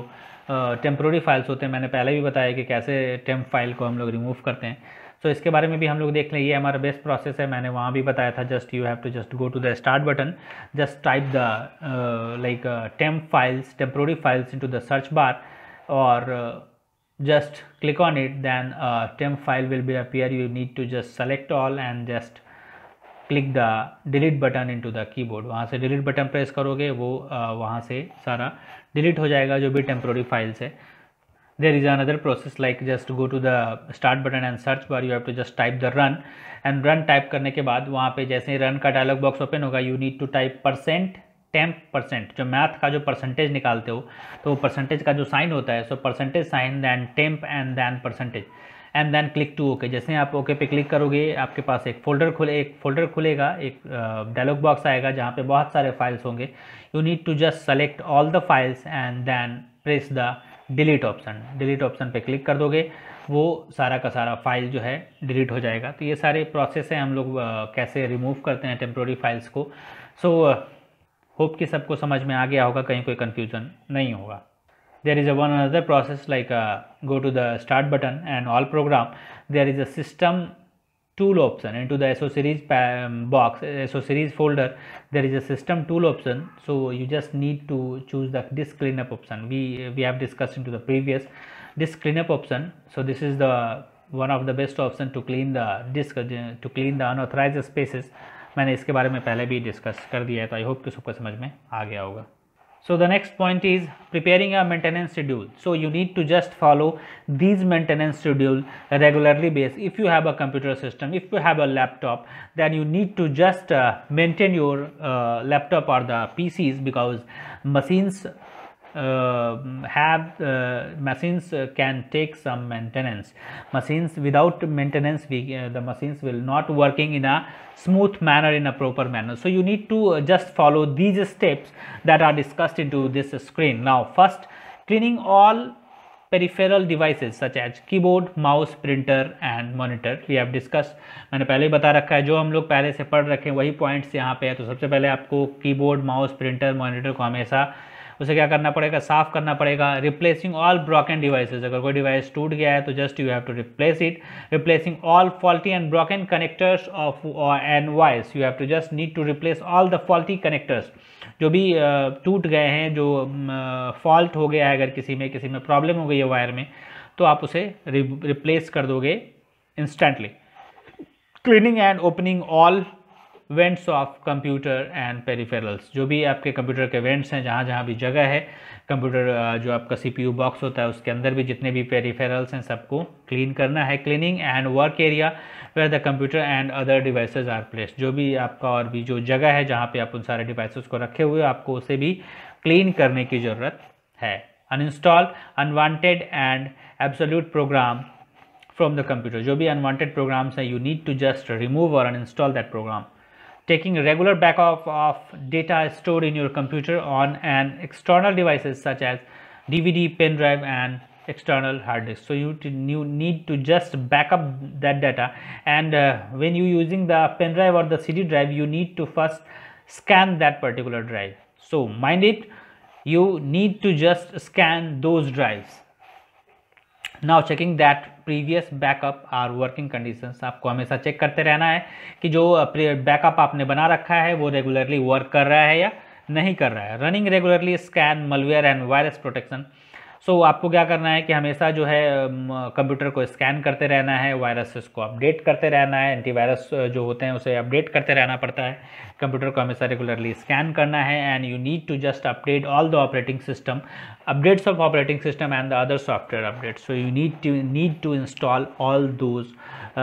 Speaker 1: टेम्प्रोरी फाइल्स होते हैं मैंने पहले भी बताया कि कैसे टेम्प फाइल को हम लोग रिमूव करते हैं तो इसके बारे में भी हम लोग देख लें ये हमारा बेस्ट प्रोसेस है मैंने वहाँ भी बताया था just you have to just go to the start button just type the like temp files temporary files into the search bar और just click on it then temp file will be appear you need to just select all and just click the delete button into the keyboard वहाँ से delete button press करोगे वो uh, वहाँ से सारा delete हो जाएगा जो भी टेम्प्रोरी फाइल्स है there is another process like just go to the start button and search bar you have to just type the run and run type karne ke baad wahan pe jaise hi run ka dialog box open hoga you need to type percent temp percent जो math का जो percentage निकालते हो तो वो percentage का जो sign होता है so percentage sign then temp and then percentage and then click to okay जैसे आप ओके okay पे क्लिक करोगे आपके पास एक फोल्डर खुले एक फोल्डर खुलेगा एक डायलॉग बॉक्स आएगा जहाँ पे बहुत सारे फाइल्स होंगे you need to just select all the files and then press the delete option delete option पे क्लिक कर दोगे वो सारा का सारा फाइल जो है डिलीट हो जाएगा तो ये सारे प्रोसेस हैं हम लोग कैसे रिमूव करते हैं टेम्प्रोरी फाइल्स को सो होप कि सबको समझ में आ गया होगा कहीं कोई कन्फ्यूज़न नहीं होगा there is a one other process like go to the start button and all program there is a system tool option into the SO series box SO series folder there is a system tool option so you just need to choose the disk cleanup option we we have discussed into the previous disk cleanup option so this is the one of the best option to clean the disk to clean the unauthorized spaces मैंने इसके बारे में पहले भी discuss कर दिया है तो आई होप कि सबको समझ में आ गया होगा So the next point is preparing a maintenance schedule. So you need to just follow these maintenance schedule regularly based. If you have a computer system, if you have a laptop, then you need to just uh, maintain your uh, laptop or the PCs because machines uh, have uh, machines uh, can take some maintenance machines without maintenance the machines will not working in a smooth manner in a proper manner so you need to just follow these steps that are discussed into this screen now first cleaning all peripheral devices such as keyboard mouse printer and monitor we have discussed maine pehle hi bata rakha hai jo hum log pehle have pad rakhe wahi points yahan pe hai to sabse pehle keyboard mouse printer monitor ko उसे क्या करना पड़ेगा साफ करना पड़ेगा replacing all broken devices अगर कोई device टूट गया है तो just you have to replace it replacing all faulty and broken connectors of and voice you have to just need to replace all the faulty connectors जो भी uh, टूट गए हैं जो फॉल्ट um, uh, हो गया है अगर किसी में किसी में प्रॉब्लम हो गई है वायर में तो आप उसे रिप्लेस कर दोगे instantly cleaning and opening all vents of computer and peripherals जो भी आपके कंप्यूटर के वेंट्स हैं जहाँ जहाँ भी जगह है कंप्यूटर जो आपका सीपीयू बॉक्स होता है उसके अंदर भी जितने भी पेरीफेरल्स हैं सबको क्लीन करना है cleaning and work area where the computer and other devices are place जो भी आपका और भी जो जगह है जहाँ पर आप उन सारे डिवाइस को रखे हुए आपको उसे भी क्लीन करने की ज़रूरत है uninstall unwanted and absolute program from the computer जो भी अनवान्टेड प्रोग्राम्स हैं you need to just remove और uninstall that program taking regular backup of data stored in your computer on an external devices such as DVD, pen drive and external hard disk so you, you need to just backup that data and uh, when you using the pen drive or the cd drive you need to first scan that particular drive so mind it you need to just scan those drives now checking that previous backup are working conditions आपको हमेशा check करते रहना है कि जो backup आपने बना रखा है वो रेगुलरली वर्क कर रहा है या नहीं कर रहा है running regularly scan malware and virus protection so so, आपको क्या करना है कि हमेशा जो है कंप्यूटर को स्कैन करते रहना है वायरसेस को अपडेट करते रहना है एंटीवायरस जो होते हैं उसे अपडेट करते रहना पड़ता है कंप्यूटर को हमेशा रेगुलरली स्कैन करना है and you need to just update all the operating system updates of operating system and the other software updates so you need to need to install all those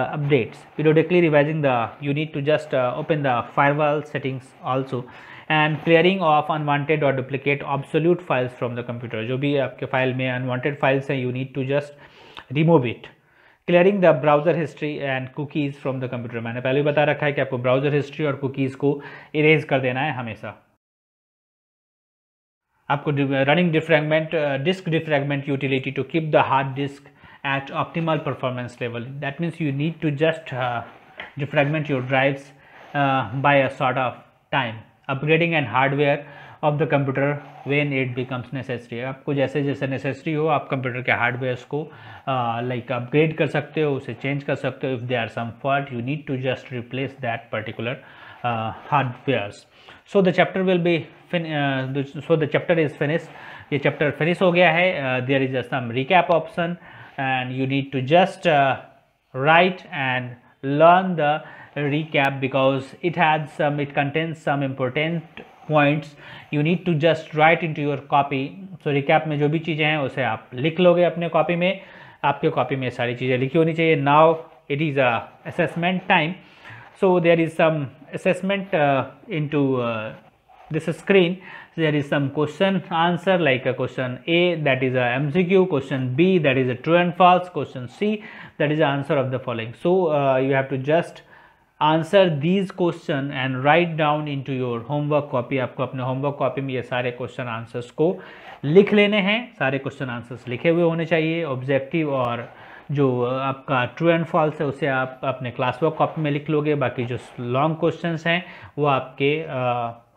Speaker 1: updates periodically revising the you need to just open the the settings also and clearing of unwanted और duplicate obsolete files from the computer जो भी आपके file में unwanted files हैं you need to just remove it clearing the browser history and cookies from the computer मैंने पहले भी बता रखा है कि आपको ब्राउज़र हिस्ट्री और कुकीज़ को इरेज कर देना है हमेशा आपको running defragment disk defragment utility to keep the hard disk at optimal performance level that means you need to just defragment your drives by a sort of time upgrading and hardware of the computer when it becomes necessary आपको जैसे जैसे necessary हो आप computer के hardwares को like upgrade कर सकते हो उसे चेंज कर सकते हो if they are some fault you need to just replace that particular hardwares so the chapter will be so the chapter is finish ये चैप्टर फिनिश हो गया है there is some recap option and you need to just write and learn the recap because it has some it contains some important points you need to just write into your copy so recap mein jo bhi cheeze hain use aap likh loge apne copy me, aapke copy mein sari cheeze likhi honi chahiye now it is a assessment time so there is some assessment uh, into uh, this screen there is some question answer like a question a that is a mcq question b that is a true and false question c that is answer of the following so uh, you have to just answer these question and write down into your homework copy आपको अपने homework copy में ये सारे question answers को लिख लेने हैं सारे क्वेश्चन आंसर्स लिखे हुए होने चाहिए ऑब्जेक्टिव और जो आपका ट्रू एंड फॉल्स है उसे आप अपने क्लास वर्क कॉपी में लिख लोगे बाकी जो लॉन्ग क्वेश्चन हैं वो आपके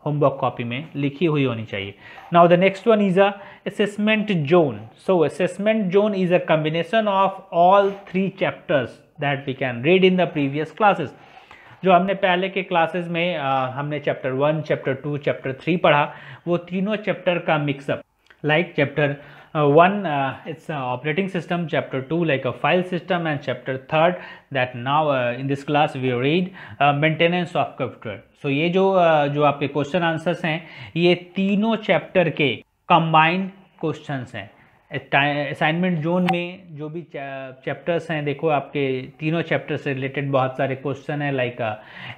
Speaker 1: होमवर्क कॉपी में लिखी हुई होनी चाहिए now the next one is a assessment zone so assessment zone is a combination of all three chapters that we can read in the previous classes जो हमने पहले के क्लासेस में आ, हमने chapter one chapter two chapter three पढ़ा वो तीनों चैप्टर का mix up like chapter one it's operating system chapter two like a file system and chapter third that now in this class we read maintenance of computer so ये जो uh, जो आपके question answers हैं ये तीनों चैप्टर के कंबाइंड क्वेश्चन हैं असाइनमेंट जोन में जो भी चैप्टर्स हैं देखो आपके तीनों चैप्टर से रिलेटेड बहुत सारे क्वेश्चन हैं लाइक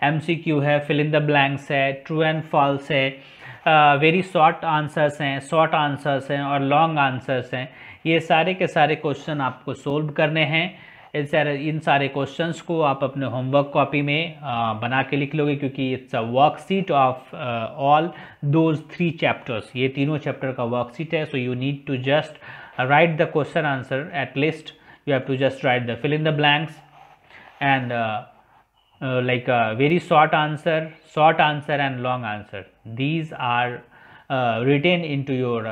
Speaker 1: एम सी क्यू है फिल इन द ब्लैंक्स है ट्रू एंड फॉल्स है वेरी शॉर्ट आंसर्स हैं शॉर्ट आंसर्स हैं और लॉन्ग आंसर्स हैं ये सारे के सारे क्वेश्चन आपको सोल्व करने हैं इस इन सारे क्वेश्चंस को आप अपने होमवर्क कॉपी में आ, बना के लिख लोगे क्योंकि it's a worksheet of all those three chapters ये तीनों चैप्टर का वर्कशीट है so you need to just write the question answer at least you have to just write the fill in the blanks and like a very short answer short answer and long answer these are written in to your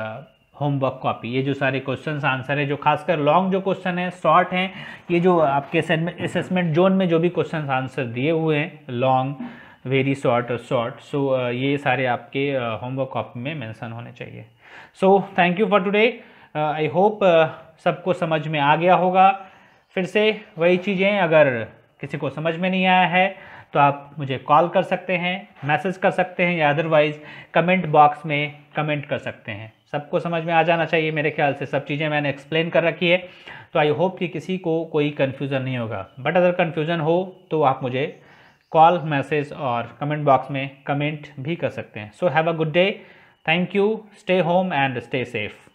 Speaker 1: homework copy ये जो सारे question answer है जो खासकर long जो question है short हैं ये जो आपके असेसमेंट जोन में जो भी क्वेश्चन आंसर दिए हुए हैं लॉन्ग वेरी शॉर्ट और शॉर्ट सो ये सारे आपके होमवर्क कॉपी में मेंशन होने चाहिए so thank you for today I hope सबको समझ में आ गया होगा फिर से वही चीज़ें अगर किसी को समझ में नहीं आया है तो आप मुझे कॉल कर सकते हैं मैसेज कर सकते हैं या अदरवाइज़ कमेंट बॉक्स में कमेंट कर सकते हैं सबको समझ में आ जाना चाहिए मेरे ख्याल से सब चीज़ें मैंने एक्सप्लेन कर रखी है तो आई होप कि किसी को कोई कन्फ्यूज़न नहीं होगा बट अगर कन्फ्यूज़न हो तो आप मुझे कॉल मैसेज और कमेंट बॉक्स में कमेंट भी कर सकते हैं so have a good day thank you stay home and stay safe